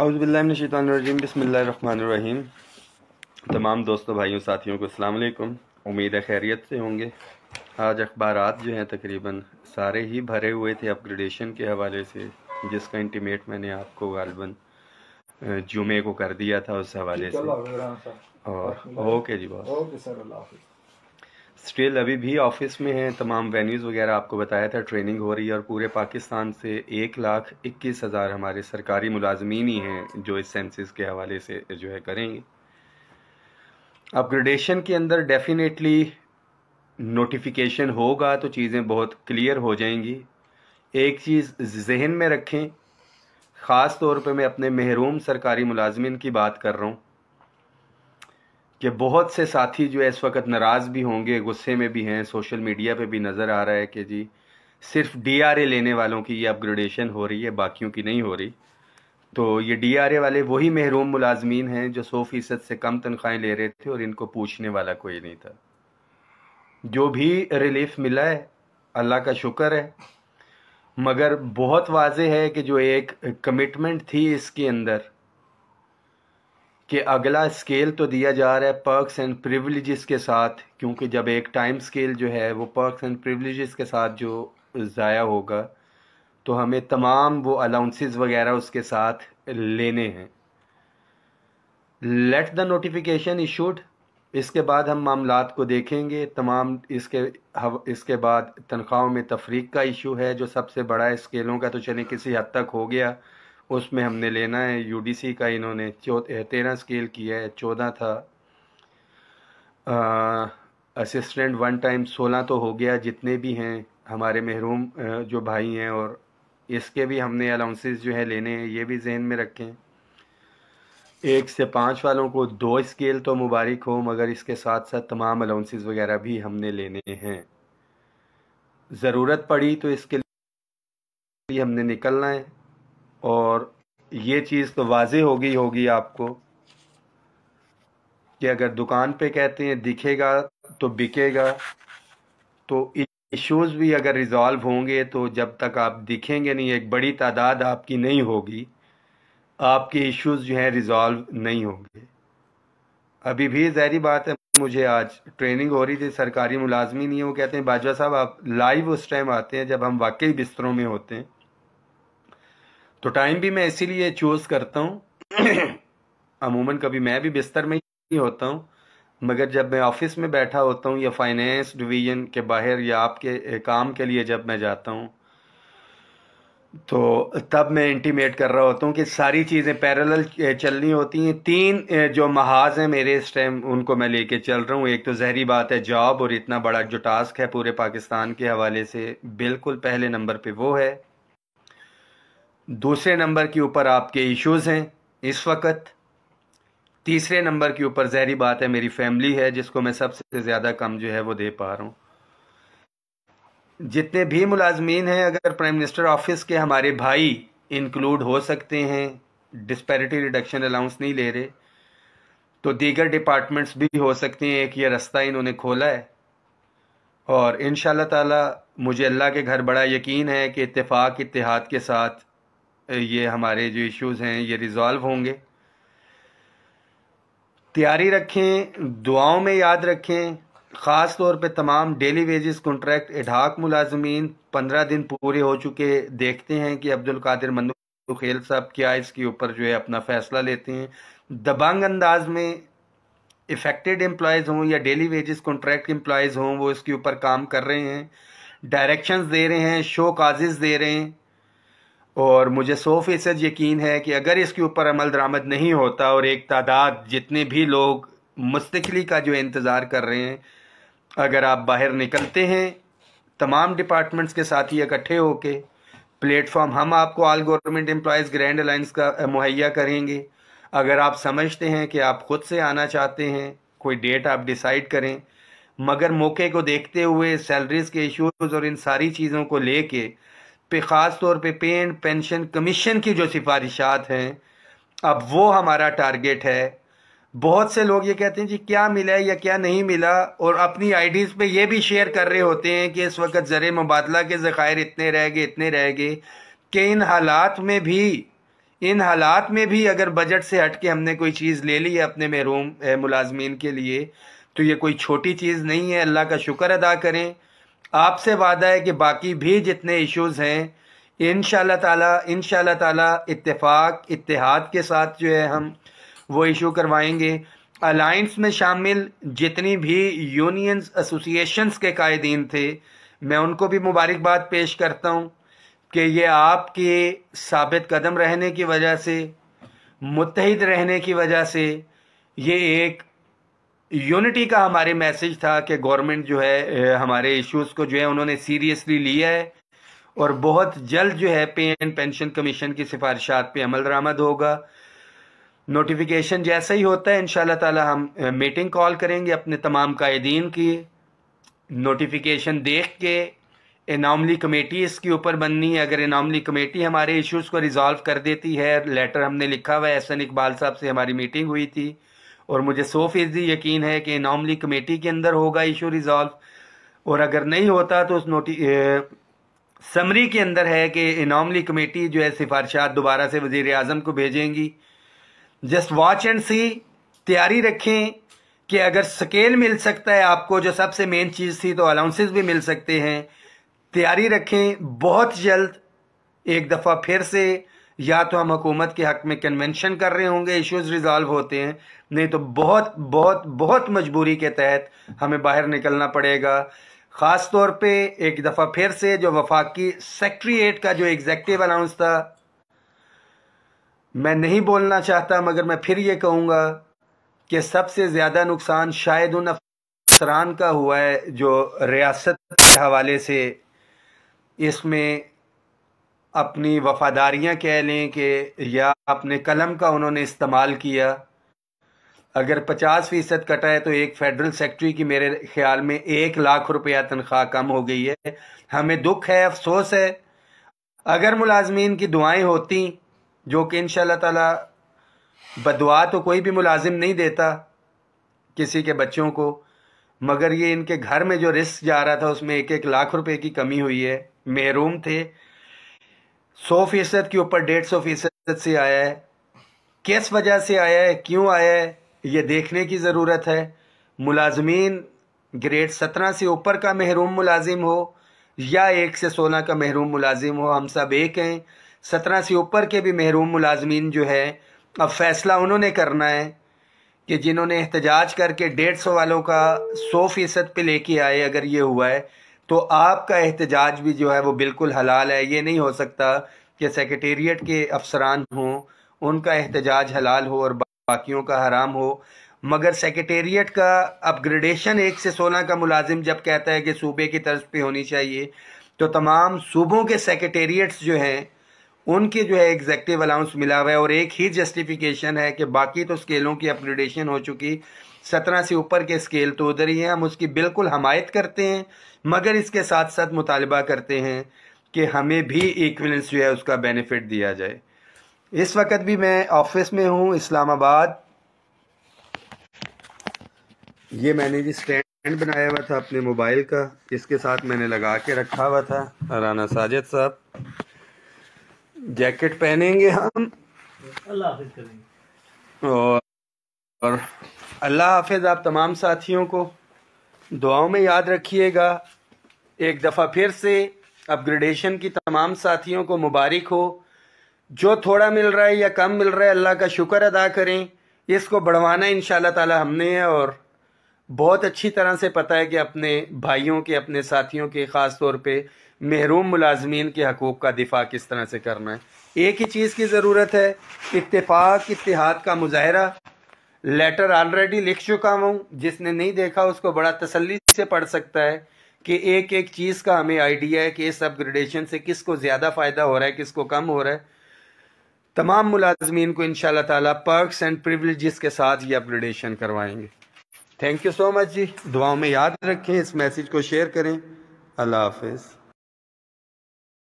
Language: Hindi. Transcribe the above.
अज़बिल्लिनशीतरजीम बसमीम तमाम दोस्तों भाइयों साथियों को अल्लाम उम्मीद है खैरियत से होंगे आज अखबार जो हैं तकरीबन सारे ही भरे हुए थे अपग्रेडेशन के हवाले से जिसका इंटीमेट मैंने आपको गालबन जुमे को कर दिया था उस हवाले से और ओके जी बहुत ओके सर अल्लाह स्टिल अभी भी ऑफिस में हैं तमाम वेन्यूज़ वगैरह आपको बताया था ट्रेनिंग हो रही है और पूरे पाकिस्तान से एक लाख इक्कीस हज़ार हमारे सरकारी मुलाजमीन ही हैं जो इस सेंसिस के हवाले से जो है करेंगे अपग्रेडेशन के अंदर डेफिनेटली नोटिफिकेशन होगा तो चीज़ें बहुत क्लियर हो जाएंगी एक चीज़ जहन में रखें ख़ास तौर पर मैं अपने महरूम सरकारी मुलाजमन की बात कर रहा हूँ कि बहुत से साथी जो है इस वक्त नाराज़ भी होंगे गुस्से में भी हैं सोशल मीडिया पे भी नज़र आ रहा है कि जी सिर्फ डीआरए लेने वालों की ये अपग्रेडेशन हो रही है बाकियों की नहीं हो रही तो ये डीआरए वाले वही महरूम मुलाजमीन हैं जो सौ फ़ीसद से कम तनख्वाहें ले रहे थे और इनको पूछने वाला कोई नहीं था जो भी रिलीफ मिला है अल्लाह का शुक्र है मगर बहुत वाज है कि जो एक कमिटमेंट थी इसके अंदर कि अगला स्केल तो दिया जा रहा है पर्कस एंड प्रिवलेज के साथ क्योंकि जब एक टाइम स्केल जो है वो पर्कस एंड प्रिवलेज के साथ जो ज़ाया होगा तो हमें तमाम वो अलाउंसेस वगैरह उसके साथ लेने हैं लेट द नोटिफिकेशन इशूड इसके बाद हम मामला को देखेंगे तमाम इसके इसके बाद तनख्वाहों में तफरीक का इशू है जो सबसे बड़ा है स्केलों का तो चलें किसी हद तक हो गया उसमें हमने लेना है यूडीसी का इन्होंने तेरह स्केल किया है चौदह था असिस्टेंट वन टाइम सोलह तो हो गया जितने भी हैं हमारे महरूम जो भाई हैं और इसके भी हमने अलाउंसेस जो है लेने हैं ये भी जहन में रखें एक से पाँच वालों को दो स्केल तो मुबारक हो मगर इसके साथ साथ तमाम अलाउंसेस वगैरह भी हमने लेने हैं ज़रूरत पड़ी तो इसके लिए हमने निकलना है और ये चीज़ तो वाज हो गई होगी आपको कि अगर दुकान पे कहते हैं दिखेगा तो बिकेगा तो इश्यूज़ भी अगर रिज़ॉल्व होंगे तो जब तक आप दिखेंगे नहीं एक बड़ी तादाद आपकी नहीं होगी आपके इश्यूज़ जो हैं रिज़ॉल्व नहीं होंगे अभी भी जहरी बात है मुझे आज ट्रेनिंग हो रही थी सरकारी मुलाजमी नहीं है वो कहते हैं बाजवा साहब आप लाइव उस टाइम आते हैं जब हम वाकई बिस्तरों में होते हैं तो टाइम भी मैं इसीलिए चूज करता हूँ अमूमन कभी मैं भी बिस्तर में ही होता हूँ मगर जब मैं ऑफिस में बैठा होता हूँ या फाइनेंस डिवीजन के बाहर या आपके काम के लिए जब मैं जाता हूँ तो तब मैं इंटीमेट कर रहा होता हूँ कि सारी चीज़ें पैरेलल चलनी होती हैं तीन जो महाज हैं मेरे इस टाइम उनको मैं लेके चल रहा हूँ एक तो जहरी बात है जॉब और इतना बड़ा जो टास्क है पूरे पाकिस्तान के हवाले से बिल्कुल पहले नंबर पे वो है दूसरे नंबर के ऊपर आपके इश्यूज़ हैं इस वक्त तीसरे नंबर के ऊपर जहरी बात है मेरी फैमिली है जिसको मैं सबसे ज़्यादा कम जो है वो दे पा रहा हूँ जितने भी मुलाजमीन हैं अगर प्राइम मिनिस्टर ऑफिस के हमारे भाई इंक्लूड हो सकते हैं डिस्पैरिटी रिडक्शन अलाउंस नहीं ले रहे तो दीगर डिपार्टमेंट्स भी हो सकते हैं एक ये रास्ता इन्होंने खोला है और इन ताला मुझे अल्लाह के घर बड़ा यकीन है कि इत्तेफाक इतिहाद के साथ ये हमारे जो इश्यूज़ हैं ये रिज़ॉल्व होंगे तैयारी रखें दुआओं में याद रखें ख़ास तौर पे तमाम डेली वेजेस कॉन्ट्रैक्ट इढ़ाक मुलाजमीन पंद्रह दिन पूरे हो चुके देखते हैं कि अब्दुल कादिर मंदू खेल साहब क्या इसके ऊपर जो है अपना फ़ैसला लेते हैं दबंग अंदाज में इफ़ेक्टेड एम्प्लॉयज़ हों या डेली वेजेस कॉन्ट्रैक्ट एम्प्लॉयज़ हों वो इसके ऊपर काम कर रहे हैं डायरेक्शंस दे रहे हैं शो काजेज़ दे रहे हैं और मुझे सौ फीसद यकीन है कि अगर इसके ऊपर अमल दरामद नहीं होता और एक तादाद जितने भी लोग मुस्तकली का जो इंतज़ार कर रहे हैं अगर आप बाहर निकलते हैं तमाम डिपार्टमेंट्स के साथ ही इकट्ठे होके प्लेटफॉर्म हम आपको all government employees grand alliance का मुहैया करेंगे अगर आप समझते हैं कि आप ख़ुद से आना चाहते हैं कोई डेट आप डिसाइड करें मगर मौके को देखते हुए सैलरीज़ के इश्यूज़ और इन सारी चीज़ों को लेके पे ख़ास तौर पे पेंट पेंशन कमीशन की जो सिफारिशात हैं अब वो हमारा टारगेट है बहुत से लोग ये कहते हैं जी क्या मिला है या क्या नहीं मिला और अपनी आईडीज़ पे ये भी शेयर कर रहे होते हैं कि इस वक्त ज़र मुबादला के ज़ायर इतने रह गए इतने रह गए कि इन हालात में भी इन हालात में भी अगर बजट से हट के हमने कोई चीज़ ले ली है अपने महरूम मुलाजमीन के लिए तो ये कोई छोटी चीज़ नहीं है अल्लाह का शुक्र अदा करें आपसे वादा है कि बाकी भी जितने इश्यूज़ हैं इन ताला इन ताला इत्तेफाक इत्तेहाद के साथ जो है हम वो इशू करवाएंगे अलाइंस में शामिल जितनी भी यूनियंस एसोसिएशंस के कायदीन थे मैं उनको भी मुबारकबाद पेश करता हूँ कि ये आपके साबित कदम रहने की वजह से मुतहद रहने की वजह से ये एक यूनिटी का हमारे मैसेज था कि गवर्नमेंट जो है हमारे इश्यूज़ को जो है उन्होंने सीरियसली लिया है और बहुत जल्द जो है पे एंड पेंशन कमीशन की सिफारिशात पे अमल दरामद होगा नोटिफिकेशन जैसा ही होता है इन ताला हम मीटिंग कॉल करेंगे अपने तमाम कायदीन की नोटिफिकेशन देख के इनामली कमेटी इसके ऊपर बननी है अगर इनामली कमेटी हमारे इश्यूज़ को रिज़ॉल्व कर देती है लेटर हमने लिखा हुआ है एहसन इकबाल साहब से हमारी मीटिंग हुई थी और मुझे सौ फीसदी यकीन है कि नॉमली कमेटी के अंदर होगा इशू रिज़ॉल्व और अगर नहीं होता तो उस नोटि समरी के अंदर है कि इनामली कमेटी जो है सिफारशात दोबारा से वजीर अजम को भेजेंगी जस्ट वॉच एंड सी तैयारी रखें कि अगर स्केल मिल सकता है आपको जो सबसे मेन चीज़ थी तो अलाउंसेस भी मिल सकते हैं तैयारी रखें बहुत जल्द एक दफ़ा फिर से या तो हम हुकूमत के हक़ में कन्वेंशन कर रहे होंगे इश्यूज रिजॉल्व होते हैं नहीं तो बहुत बहुत बहुत मजबूरी के तहत हमें बाहर निकलना पड़ेगा ख़ास तौर पर एक दफ़ा फिर से जो वफाकी सेक्रट्रिएट का जो एग्जेक्टिव अनाउंस था मैं नहीं बोलना चाहता मगर मैं फिर ये कहूँगा कि सबसे ज़्यादा नुकसान शायद उन अफसरान का हुआ है जो रियासत के हवाले से इसमें अपनी वफ़ादारियाँ कह लें कि या अपने कलम का उन्होंने इस्तेमाल किया अगर पचास फ़ीसद कटा है तो एक फेडरल सेक्रेटरी की मेरे ख्याल में एक लाख रुपया तनख्वाह कम हो गई है हमें दुख है अफसोस है अगर मुलाजमीन की दुआएं होती जो कि इन ताला बदवा तो कोई भी मुलाजिम नहीं देता किसी के बच्चों को मगर ये इनके घर में जो रिस्क जा रहा था उसमें एक एक लाख रुपए की कमी हुई है महरूम थे सौ फीसद के ऊपर डेढ़ सौ फीसद से आया है किस वजह से आया है क्यों आया है ये देखने की ज़रूरत है मुलाजमीन ग्रेड सत्रह से ऊपर का महरूम मुलाजिम हो या एक से सोलह का महरूम मुलाजिम हो हम सब एक हैं सत्रह से ऊपर के भी महरूम मुलाजमीन जो है अब फैसला उन्होंने करना है कि जिन्होंने एहतजाज करके डेढ़ सौ वालों का सौ फ़ीसद पर लेके आए अगर ये हुआ है तो आपका एहतजाज भी जो है वो बिल्कुल हलाल है ये नहीं हो सकता कि सेक्रटेरिएट के अफसरान हों उनका एहतजाज हलाल हो और बाकियों का हराम हो मगर सेक्रटेरिएट का अपग्रेडेशन एक से सोलह का मुलाजिम जब कहता है कि सूबे की तर्ज पर होनी चाहिए तो तमाम सूबों के सेक्रटेरिएट्स जो हैं उनके जो है एग्जैक्टिव अलाउंस मिला हुआ है और एक ही जस्टिफिकेशन है कि बाकी तो स्केलों की अपग्रेडेशन हो चुकी सत्रह से ऊपर के स्केल तो उधर ही हैं हम उसकी बिल्कुल हमायत करते हैं मगर इसके साथ साथ मुतालबा करते हैं कि हमें भी इक्वलेंस जो है उसका बेनिफिट दिया जाए इस वक्त भी मैं ऑफिस में हूँ इस्लामाबाद ये मैंने जी स्टैंड बनाया हुआ था अपने मोबाइल का इसके साथ मैंने लगा के रखा हुआ था राना साजिद साहब जैकेट पहनेंगे हम अल्लाह करेंगे और, और अल्लाह हाफिज आप तमाम साथियों को दुआओं में याद रखिएगा एक दफ़ा फिर से अपग्रेडेशन की तमाम साथियों को मुबारक हो जो थोड़ा मिल रहा है या कम मिल रहा है अल्लाह का शुक्र अदा करें इसको बढ़वाना इन ताला हमने है और बहुत अच्छी तरह से पता है कि अपने भाइयों के अपने साथियों के ख़ास तौर पे महरूम मुलाजमीन के हकूक़ का दिफा किस तरह से करना है एक ही चीज़ की ज़रूरत है इतफाक़ इतिहाद का मुजाहरा लेटर ऑलरेडी लिख चुका हूँ जिसने नहीं देखा उसको बड़ा तसली से पढ़ सकता है कि एक एक चीज़ का हमें आइडिया है कि इस अपग्रेडेशन से किस को ज़्यादा फ़ायदा हो रहा है किस को कम हो रहा है तमाम मुलाजमीन को इन ताला एंड प्रिवलेज के साथ ये अपग्रेडेशन करवाएंगे थैंक यू सो मच जी दुआओं में याद रखें इस मैसेज को शेयर करें अल्लाह हाफिज़